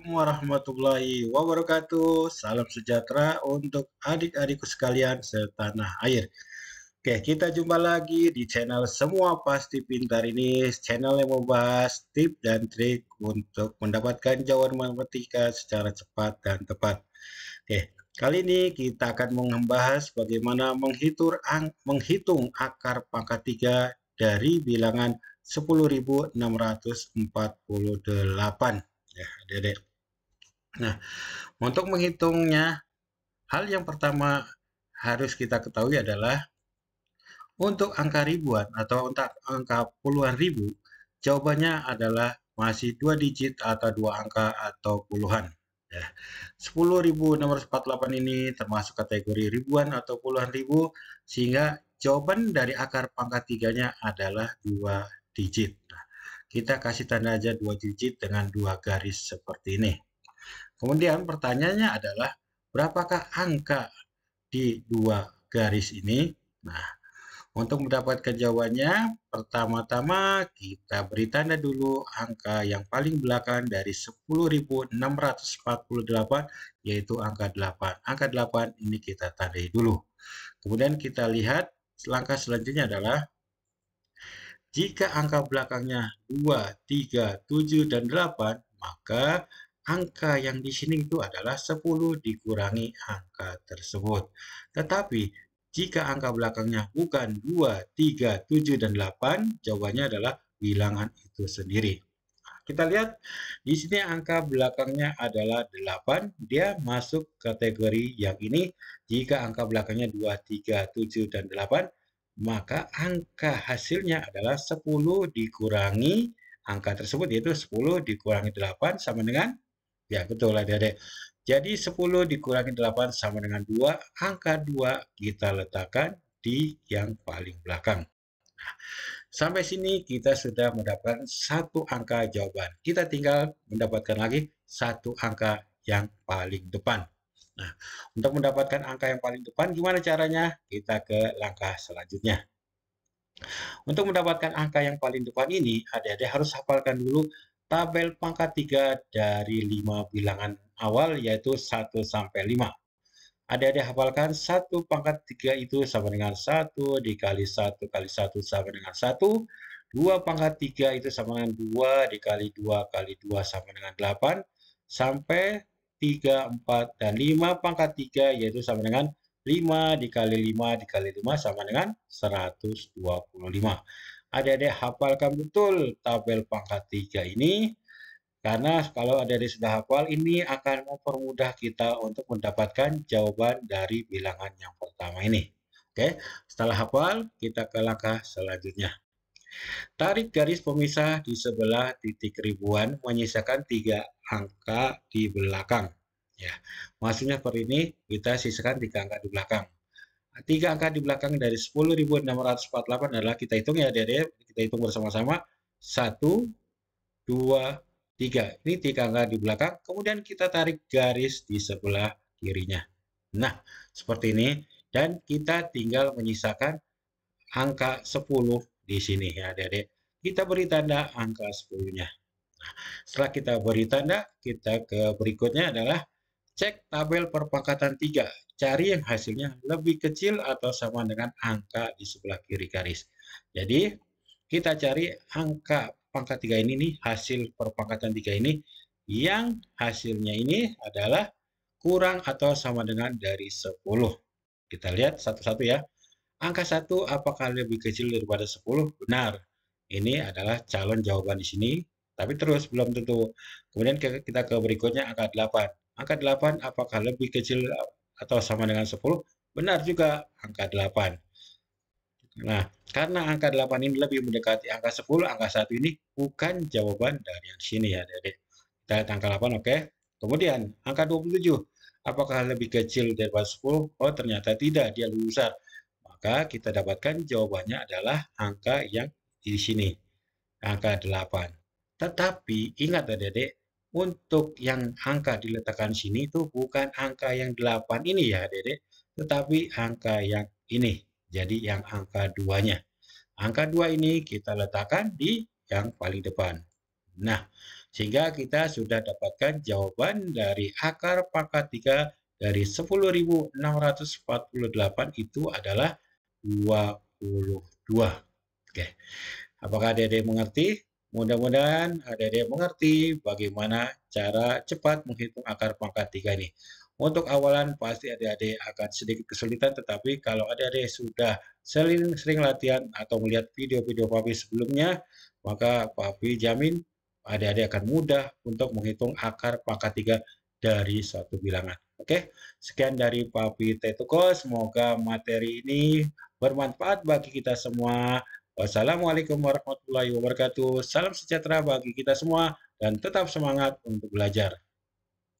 Assalamualaikum warahmatullahi wabarakatuh. Salam sejahtera untuk adik-adikku sekalian setanah air. Oke, kita jumpa lagi di channel Semua Pasti Pintar ini, channel yang membahas tip dan trik untuk mendapatkan jawaban matematika secara cepat dan tepat. Oke, kali ini kita akan membahas bagaimana menghitung, menghitung akar pangkat 3 dari bilangan 10.648 ya, Dedek. Nah, untuk menghitungnya, hal yang pertama harus kita ketahui adalah untuk angka ribuan atau untuk angka puluhan ribu, jawabannya adalah masih dua digit atau dua angka atau puluhan. Ya. 10.648 ini termasuk kategori ribuan atau puluhan ribu, sehingga jawaban dari akar pangkat tiganya adalah dua digit. Nah, kita kasih tanda aja dua digit dengan dua garis seperti ini. Kemudian pertanyaannya adalah berapakah angka di dua garis ini? Nah, untuk mendapatkan jawabannya, pertama-tama kita beri tanda dulu angka yang paling belakang dari 10.648 yaitu angka 8. Angka 8 ini kita tandai dulu. Kemudian kita lihat langkah selanjutnya adalah jika angka belakangnya 2, 3, 7, dan 8, maka angka yang di sini itu adalah 10 dikurangi angka tersebut. Tetapi jika angka belakangnya bukan 2, 3, 7, dan 8, jawabannya adalah bilangan itu sendiri. kita lihat di sini angka belakangnya adalah 8, dia masuk kategori yang ini. Jika angka belakangnya 2, 3, 7, dan 8, maka angka hasilnya adalah 10 dikurangi angka tersebut yaitu 10 dikurangi 8 sama dengan Ya, betul adik-adik. Jadi 10 dikurangi 8 sama dengan 2. Angka 2 kita letakkan di yang paling belakang. Nah, sampai sini kita sudah mendapatkan satu angka jawaban. Kita tinggal mendapatkan lagi satu angka yang paling depan. Nah, untuk mendapatkan angka yang paling depan, gimana caranya? Kita ke langkah selanjutnya. Untuk mendapatkan angka yang paling depan ini, adik-adik harus hafalkan dulu tabel pangkat 3 dari 5 bilangan awal yaitu 1 sampai 5. Adik-adik hafalkan 1 pangkat 3 itu sama dengan 1 dikali 1 kali 1 sama dengan 1. 2 pangkat 3 itu sama dengan 2 dikali 2 kali 2 sama dengan 8. Sampai 3, 4, dan 5 pangkat 3 yaitu sama dengan 5 dikali 5 dikali 5 sama dengan 125 adik-adik hafalkan betul tabel pangkat 3 ini karena kalau ada di sudah hafal, ini akan mempermudah kita untuk mendapatkan jawaban dari bilangan yang pertama ini. Oke, setelah hafal, kita ke langkah selanjutnya. Tarik garis pemisah di sebelah titik ribuan, menyisakan tiga angka di belakang. Ya, maksudnya per ini kita sisakan tiga angka di belakang. Nah, tiga angka di belakang dari 10.648 adalah kita hitung ya adik kita hitung bersama-sama. satu, dua, tiga. Ini tiga angka di belakang, kemudian kita tarik garis di sebelah kirinya. Nah, seperti ini. Dan kita tinggal menyisakan angka 10 di sini ya adik Kita beri tanda angka 10-nya. Nah, setelah kita beri tanda, kita ke berikutnya adalah Cek tabel perpangkatan 3. Cari yang hasilnya lebih kecil atau sama dengan angka di sebelah kiri garis. Jadi, kita cari angka pangkat 3 ini nih, hasil perpangkatan 3 ini, yang hasilnya ini adalah kurang atau sama dengan dari 10. Kita lihat satu-satu ya. Angka 1 apakah lebih kecil daripada 10? Benar. Ini adalah calon jawaban di sini, tapi terus belum tentu. Kemudian kita ke berikutnya angka 8. Angka 8 apakah lebih kecil atau sama dengan 10? Benar juga angka 8. Nah, karena angka 8 ini lebih mendekati angka 10, angka 1 ini bukan jawaban dari yang sini ya. Dari kita lihat angka 8, oke. Okay. Kemudian, angka 27. Apakah lebih kecil daripada 10? Oh, ternyata tidak, dia lebih besar. Maka kita dapatkan jawabannya adalah angka yang di sini. Angka 8. Tetapi, ingat adik-adik, ya, untuk yang angka diletakkan sini itu bukan angka yang 8 ini ya dedek, tetapi angka yang ini. Jadi yang angka duanya, Angka dua ini kita letakkan di yang paling depan. Nah, sehingga kita sudah dapatkan jawaban dari akar pangkat 3 dari 10.648 itu adalah 22. Oke. Apakah Dedek mengerti? Mudah-mudahan ada yang mengerti bagaimana cara cepat menghitung akar pangkat 3 ini. Untuk awalan pasti adik-adik akan sedikit kesulitan, tetapi kalau adik-adik sudah sering-sering latihan atau melihat video-video papi sebelumnya, maka papi jamin adik-adik akan mudah untuk menghitung akar pangkat 3 dari suatu bilangan. Oke, sekian dari papi Tetuko. Semoga materi ini bermanfaat bagi kita semua. Wassalamualaikum warahmatullahi wabarakatuh. Salam sejahtera bagi kita semua dan tetap semangat untuk belajar.